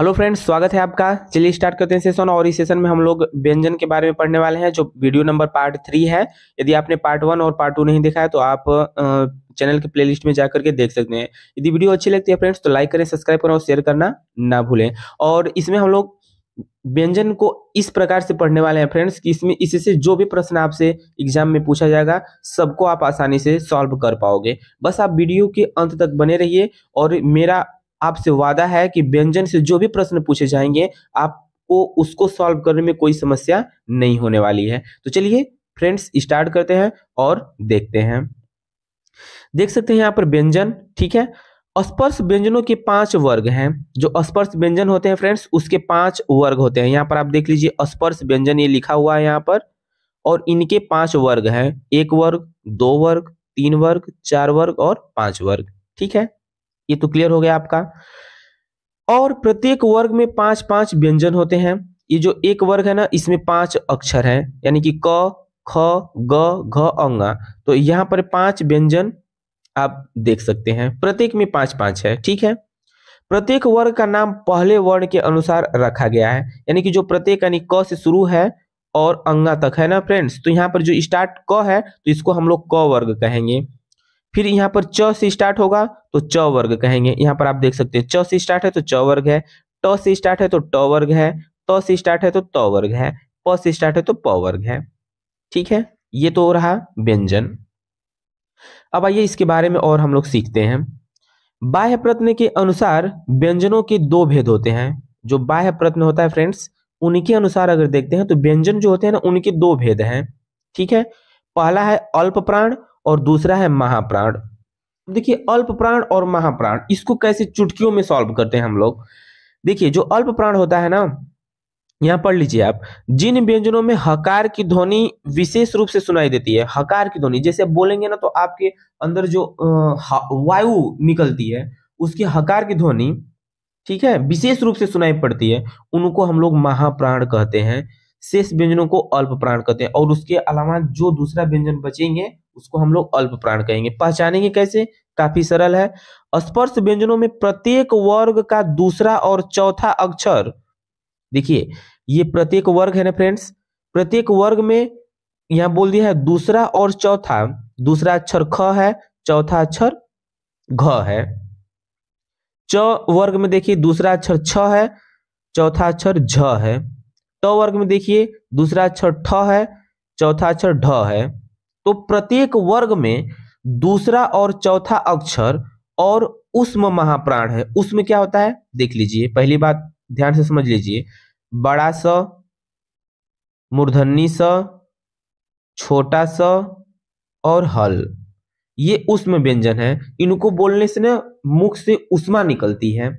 hello friends स्वागत है आपका चलिए स्टार्ट करते हैं सेशन और इस सेशन में हम लोग व्यंजन के बारे में पढ़ने वाले हैं जो वीडियो नंबर पार्ट थ्री है यदि आपने पार्ट वन और पार्ट टू नहीं देखा है तो आप चैनल के प्लेलिस्ट में जाकर के देख सकते हैं यदि वीडियो अच्छी लगती है फ्रेंड्स तो लाइक करें सब्सक्राइब करें और शेयर करना ना भूलें और इसमें हम लोग व्यंजन को इस प्रकार से पढ़ने वाले हैं फ्रेंड्स कि इसमें इससे जो भी प्रश्न आपसे एग्जाम में पूछा जाएगा सबको आप आसानी से सॉल्व कर पाओगे बस आप वीडियो के अंत तक बने रहिए और मेरा आपसे वादा है कि व्यंजन से जो भी प्रश्न पूछे जाएंगे आपको उसको सॉल्व करने में कोई समस्या नहीं होने वाली है तो चलिए फ्रेंड्स स्टार्ट करते हैं और देखते हैं देख सकते हैं यहाँ पर व्यंजन ठीक है स्पर्श व्यंजनों के पांच वर्ग हैं जो स्पर्श व्यंजन होते हैं फ्रेंड्स उसके पांच वर्ग होते हैं यहाँ पर आप देख लीजिए स्पर्श व्यंजन ये लिखा हुआ है यहाँ पर और इनके पांच वर्ग हैं एक वर्ग दो वर्ग तीन वर्ग चार वर्ग और पांच वर्ग ठीक है ये तो क्लियर हो गया आपका और प्रत्येक वर्ग में पांच पांच व्यंजन होते हैं ये जो एक वर्ग है ना इसमें पांच अक्षर हैं यानी कि क ख ग घ अंगा तो यहाँ पर पांच व्यंजन आप देख सकते हैं प्रत्येक में पांच पांच है ठीक है प्रत्येक वर्ग का नाम पहले वर्ण के अनुसार रखा गया है यानी कि जो प्रत्येक यानी क से शुरू है और अंगा तक है ना फ्रेंड्स तो यहाँ पर जो स्टार्ट क है तो इसको हम लोग क वर्ग कहेंगे फिर यहाँ पर च से स्टार्ट होगा तो च वर्ग कहेंगे यहाँ पर आप देख सकते हैं च से स्टार्ट है तो च वर्ग है ट से स्टार्ट है तो ट वर्ग है त से स्टार्ट है तो त वर्ग है प से स्टार्ट है तो प वर्ग है ठीक है ये तो रहा व्यंजन अब आइए इसके बारे में और हम लोग सीखते हैं बाह्य प्रत्न के अनुसार व्यंजनों के दो भेद होते हैं जो बाह्य प्रत्न होता है फ्रेंड्स उनके अनुसार अगर देखते हैं तो व्यंजन जो होते हैं ना उनके दो भेद हैं ठीक है पहला है अल्प प्राण और दूसरा है महाप्राण देखिए अल्प प्राण और महाप्राण इसको कैसे चुटकियों में सॉल्व करते हैं हम लोग देखिए जो अल्प प्राण होता है ना यहाँ पढ़ लीजिए आप जिन व्यंजनों में हकार की ध्वनि विशेष रूप से सुनाई देती है हकार की ध्वनि जैसे बोलेंगे ना तो आपके अंदर जो वायु निकलती है उसकी हकार की ध्वनि ठीक है विशेष रूप से सुनाई पड़ती है उनको हम लोग महाप्राण कहते हैं शेष व्यंजनों को अल्प प्राण कहते हैं और उसके अलावा जो दूसरा व्यंजन बचेंगे उसको हम लोग अल्प प्राण कहेंगे पहचानेंगे कैसे काफी सरल है स्पर्श व्यंजनों में प्रत्येक वर्ग का दूसरा और चौथा अक्षर देखिए ये प्रत्येक वर्ग है ना फ्रेंड्स प्रत्येक वर्ग में यहाँ बोल दिया है दूसरा और चौथा दूसरा अक्षर ख है चौथा अक्षर घ है च वर्ग में देखिए दूसरा अक्षर छ है चौथा अक्षर झ है ट वर्ग में देखिए दूसरा अक्षर ठ है चौथा अक्षर ढ है तो प्रत्येक वर्ग में दूसरा और चौथा अक्षर और उष्म महाप्राण है उसमें क्या होता है देख लीजिए पहली बात ध्यान से समझ लीजिए बड़ा स मूर्धनी स छोटा स और हल ये उष्म व्यंजन है इनको बोलने से ना मुख से उष्मा निकलती है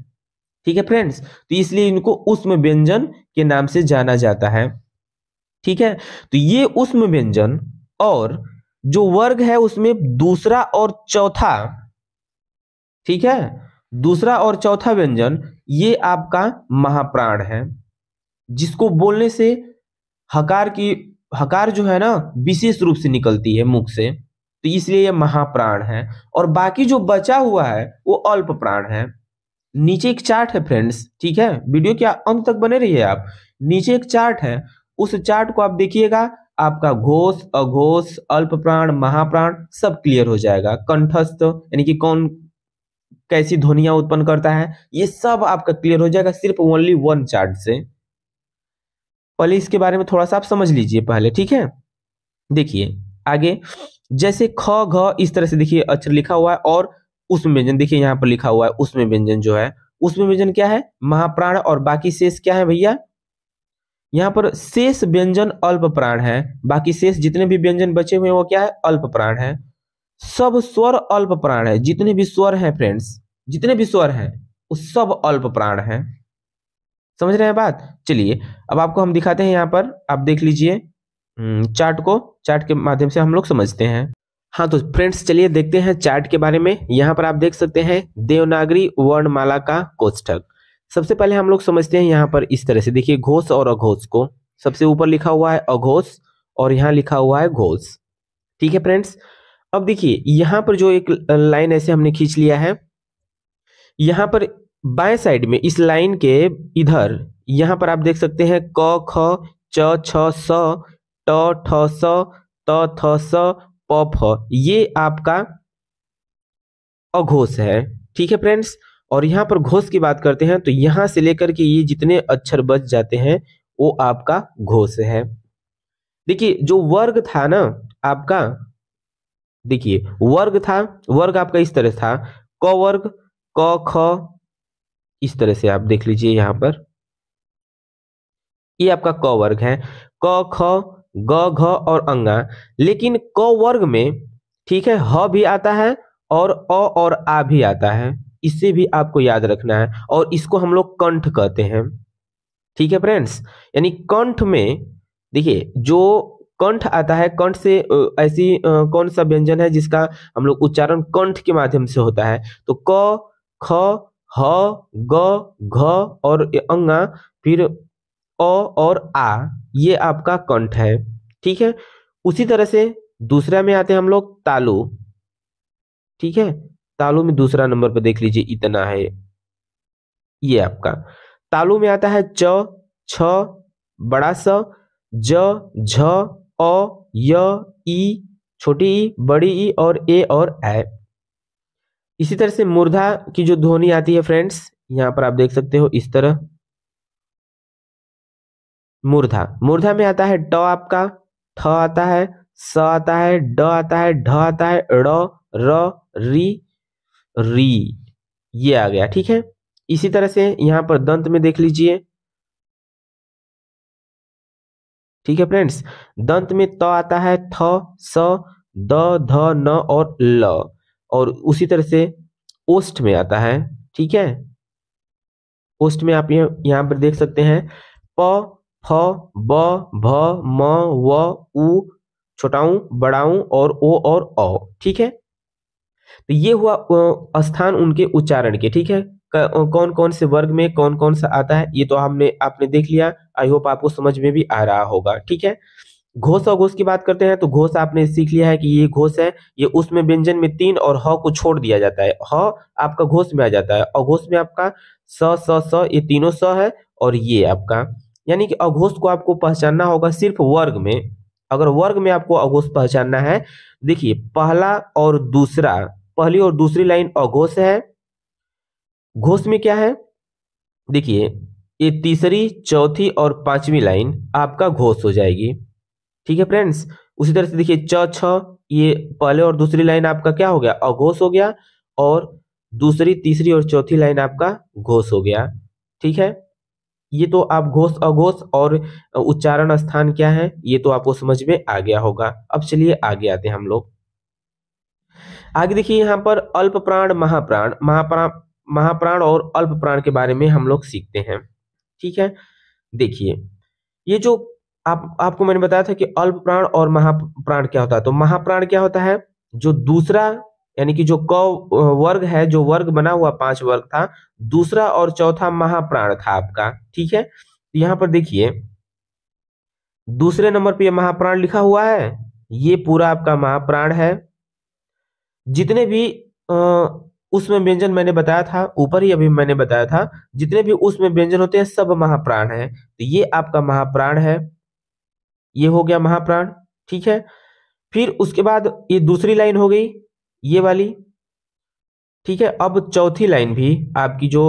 ठीक है फ्रेंड्स तो इसलिए इनको उष्म व्यंजन के नाम से जाना जाता है ठीक है तो ये उष्म व्यंजन और जो वर्ग है उसमें दूसरा और चौथा ठीक है दूसरा और चौथा व्यंजन ये आपका महाप्राण है जिसको बोलने से हकार की हकार जो है ना विशेष रूप से निकलती है मुख से तो इसलिए यह महाप्राण है और बाकी जो बचा हुआ है वो अल्प प्राण है नीचे एक चार्ट है फ्रेंड्स ठीक है वीडियो क्या अंत तक बने रहिए आप नीचे एक चार्ट है उस चार्ट को आप देखिएगा आपका घोष अघोष अल्प प्राण महाप्राण सब क्लियर हो जाएगा कंठस्थ यानी कि कौन कैसी ध्वनिया उत्पन्न करता है ये सब आपका क्लियर हो जाएगा सिर्फ ओनली वन चार्ट से पहले इसके बारे में थोड़ा सा आप समझ लीजिए पहले ठीक है देखिए आगे जैसे ख घ इस तरह से देखिए अक्षर लिखा हुआ है और उसमें व्यंजन देखिए यहाँ पर लिखा हुआ है उसमें व्यंजन जो है उसमें व्यंजन क्या है महाप्राण और बाकी शेष क्या है भैया यहाँ पर शेष व्यंजन अल्प प्राण है बाकी शेष जितने भी व्यंजन बचे हुए हैं वो क्या है अल्प प्राण है सब स्वर अल्प प्राण है जितने भी स्वर हैं फ्रेंड्स जितने भी स्वर हैं वो सब अल्प प्राण है समझ रहे हैं बात चलिए अब आपको हम दिखाते हैं यहाँ पर आप देख लीजिए हम्म, चार्ट को चार्ट के माध्यम से हम लोग समझते हैं हाँ तो फ्रेंड्स चलिए देखते हैं चार्ट के बारे में यहाँ पर आप देख सकते हैं देवनागरी वर्णमाला का कोष्ठक सबसे पहले हम लोग समझते हैं यहाँ पर इस तरह से देखिए घोष और अघोष को सबसे ऊपर लिखा हुआ है अघोष और यहाँ लिखा हुआ है घोष ठीक है फ्रेंड्स अब देखिए यहाँ पर जो एक लाइन ऐसे हमने खींच लिया है यहाँ पर बाएं साइड में इस लाइन के इधर यहाँ पर आप देख सकते हैं क ख च छ स ट ठ स त थ स पॉप ये आपका अघोष है ठीक है फ्रेंड्स और यहाँ पर घोष की बात करते हैं तो यहाँ से लेकर के ये जितने अक्षर बच जाते हैं वो आपका घोष है देखिए जो वर्ग था ना आपका देखिए वर्ग था वर्ग आपका इस तरह था क वर्ग क ख इस तरह से आप देख लीजिए यहाँ पर ये आपका क वर्ग है क ख ग घ और अंगा लेकिन क वर्ग में ठीक है ह भी आता है और अ और आ भी आता है इसे भी आपको याद रखना है और इसको हम लोग कंठ कहते हैं ठीक है फ्रेंड्स यानी कंठ में देखिए जो कंठ आता है कंठ से ऐसी कौन सा व्यंजन है जिसका हम लोग उच्चारण कंठ के माध्यम से होता है तो क ख ह ग घ और अंगा फिर अ और आ ये आपका कंठ है ठीक है उसी तरह से दूसरा में आते हैं हम लोग तालु ठीक है तालु में दूसरा नंबर पर देख लीजिए इतना है ये आपका तालु में आता है च छ बड़ा स ज झ अ य ई छोटी ई बड़ी ई और ए और ए इसी तरह से मूर्धा की जो ध्वनि आती है फ्रेंड्स यहाँ पर आप देख सकते हो इस तरह मूर्धा मूर्धा में आता है ड आपका ठ आता है स आता है ड आता है ढ आता है ड़ र री री ये आ गया ठीक है इसी तरह से यहां पर दंत में देख लीजिए ठीक है फ्रेंड्स दंत में त आता है थ स द ध न और ल और उसी तरह से ओस्ट में आता है ठीक है ओस्ट में आप यहां पर देख सकते हैं प फ ब भ म व उ छोटाऊं बड़ाऊं और ओ और अ ठीक है तो ये हुआ स्थान उनके उच्चारण के ठीक है कौन कौन से वर्ग में कौन कौन सा आता है ये तो हमने आपने देख लिया आई होप आपको समझ में भी आ रहा होगा ठीक है घोष और घोष की बात करते हैं तो घोष आपने सीख लिया है कि ये घोष है ये उसमें व्यंजन में तीन और ह को छोड़ दिया जाता है ह आपका घोष में आ जाता है और घोष में आपका स स स ये तीनों स है और ये आपका यानी कि अघोष को आपको पहचानना होगा सिर्फ वर्ग में अगर वर्ग में आपको अघोष पहचानना है देखिए पहला और दूसरा पहली और दूसरी लाइन अघोष है घोष में क्या है देखिए ये तीसरी चौथी और पांचवी लाइन आपका घोष हो जाएगी ठीक है फ्रेंड्स उसी तरह से देखिए च छ ये पहले और दूसरी लाइन आपका क्या हो गया अघोष हो गया और दूसरी तीसरी और चौथी लाइन आपका घोष हो गया ठीक है ये तो आप घोष अघोष और उच्चारण स्थान क्या है ये तो आपको समझ में आ गया होगा अब चलिए आगे आते हैं हम लोग आगे देखिए यहाँ पर अल्प प्राण महाप्राण महाप्राण महाप्राण और अल्प प्राण के बारे में हम लोग सीखते हैं ठीक है देखिए ये जो आप आपको मैंने बताया था कि अल्प प्राण और महाप्राण क्या होता है तो महाप्राण क्या होता है जो दूसरा यानी कि जो क वर्ग है जो वर्ग बना हुआ पांच वर्ग था दूसरा और चौथा महाप्राण था आपका ठीक है यहां पर देखिए दूसरे नंबर पे महाप्राण लिखा हुआ है ये पूरा आपका महाप्राण है जितने भी उसमें व्यंजन मैंने बताया था ऊपर ही अभी मैंने बताया था जितने भी उसमें व्यंजन होते हैं सब महाप्राण है तो ये आपका महाप्राण है ये हो गया महाप्राण ठीक है फिर उसके बाद ये दूसरी लाइन हो गई ये वाली ठीक है अब चौथी लाइन भी आपकी जो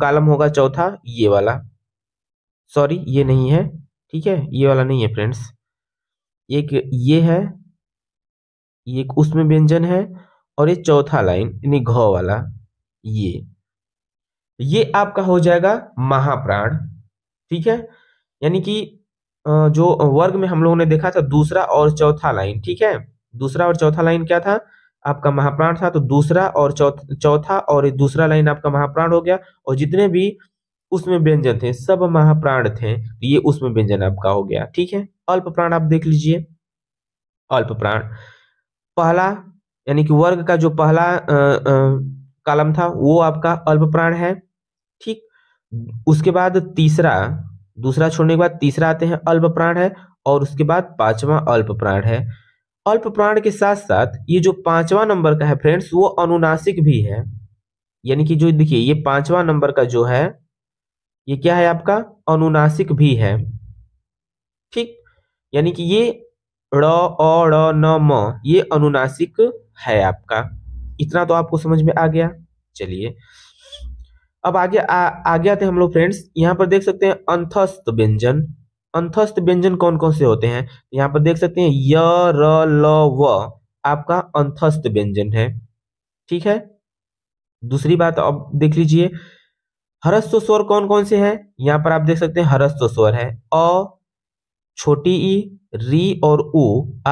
कॉलम होगा चौथा ये वाला सॉरी ये नहीं है ठीक है ये वाला नहीं है फ्रेंड्स एक ये है एक उसमें व्यंजन है और ये चौथा लाइन यानी घ वाला ये ये आपका हो जाएगा महाप्राण ठीक है यानी कि जो वर्ग में हम लोगों ने देखा था दूसरा और चौथा लाइन ठीक है दूसरा और चौथा लाइन क्या था आपका महाप्राण था तो दूसरा और चौथा और दूसरा लाइन आपका महाप्राण हो गया और जितने भी उसमें व्यंजन थे सब महाप्राण थे तो ये उसमें व्यंजन आपका हो गया ठीक है अल्प प्राण आप देख लीजिए अल्प प्राण पहला यानी कि वर्ग का जो पहला कालम था वो आपका अल्प प्राण है ठीक उसके बाद तीसरा दूसरा छोड़ने के बाद तीसरा आते हैं अल्प प्राण है और उसके बाद पांचवा अल्प प्राण है अल्प प्राण के साथ साथ ये जो पांचवा नंबर का है फ्रेंड्स वो अनुनासिक भी है यानी कि जो देखिए ये पांचवा नंबर का जो है ये क्या है आपका अनुनासिक भी है ठीक यानी कि ये र अ न म ये अनुनासिक है आपका इतना तो आपको समझ में आ गया चलिए अब आगे आ, आगे आते हैं हम लोग फ्रेंड्स यहाँ पर देख सकते हैं अंतस्त व्यंजन अंतस्थ व्यंजन कौन कौन से होते हैं यहाँ पर देख सकते हैं य र ल व आपका अंतस्थ व्यंजन है ठीक है दूसरी बात अब देख लीजिए हरस्व स्वर कौन कौन से हैं यहाँ पर आप देख सकते हैं हरस्व स्वर है अ छोटी ई री और उ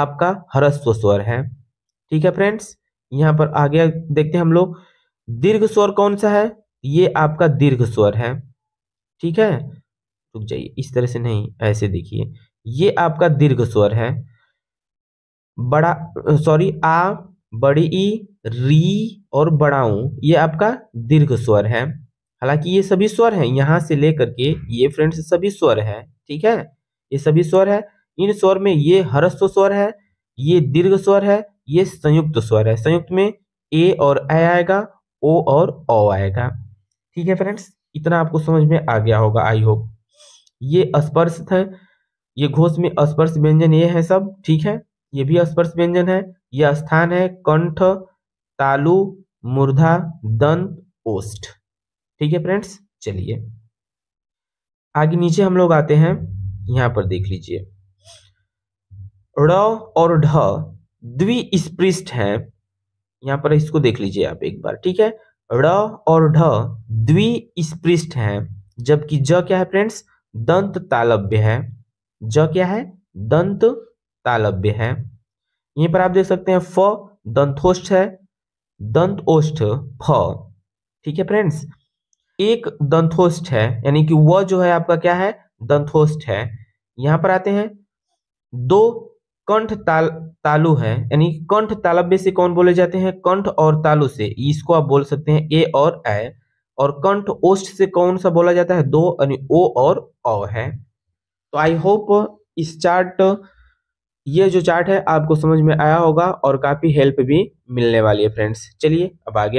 आपका हरस्व स्वर है ठीक है फ्रेंड्स यहाँ पर आगे देखते हैं हम लोग दीर्घ स्वर कौन सा है ये आपका दीर्घ स्वर है ठीक है रुक जाइए इस तरह से नहीं ऐसे देखिए ये आपका दीर्घ स्वर है बड़ा सॉरी आ बड़ी ई री और बड़ाऊ ये आपका दीर्घ स्वर है हालांकि ये सभी स्वर हैं यहां से लेकर के ये फ्रेंड्स सभी स्वर है ठीक है ये सभी स्वर है इन स्वर में ये हरस्व स्वर है ये दीर्घ स्वर है ये संयुक्त स्वर है संयुक्त में ए और ए आएगा ओ और ओ आएगा ठीक है फ्रेंड्स इतना आपको समझ में आ गया होगा आई होप ये स्पर्श है ये घोष में स्पर्श व्यंजन ये है सब ठीक है ये भी स्पर्श व्यंजन है यह स्थान है कंठ तालु मूर्धा दंत ओष्ठ ठीक है फ्रेंड्स चलिए आगे नीचे हम लोग आते हैं यहां पर देख लीजिए र और ढ द्विस्पृष्ट है यहां पर इसको देख लीजिए आप एक बार ठीक है र और ढ द्विस्पृष्ट है जबकि ज क्या है फ्रेंड्स दंत तालव्य है ज क्या है दंत तालव्य है यहीं पर आप देख सकते हैं फ दंतोष्ठ है दंत ओष्ठ फ ठीक है फ्रेंड्स एक दंतोष्ठ है यानी कि वह जो है आपका क्या है दंतोष्ठ है यहां पर आते हैं दो कंठ ताल तालु है यानी कंठ तालव्य से कौन बोले जाते हैं कंठ और तालु से इसको आप बोल सकते हैं ए और ए और कंठ ओष्ठ से कौन सा बोला जाता है दो यानी ओ और अ है तो आई होप इस चार्ट ये जो चार्ट है आपको समझ में आया होगा और काफी हेल्प भी मिलने वाली है फ्रेंड्स चलिए अब आगे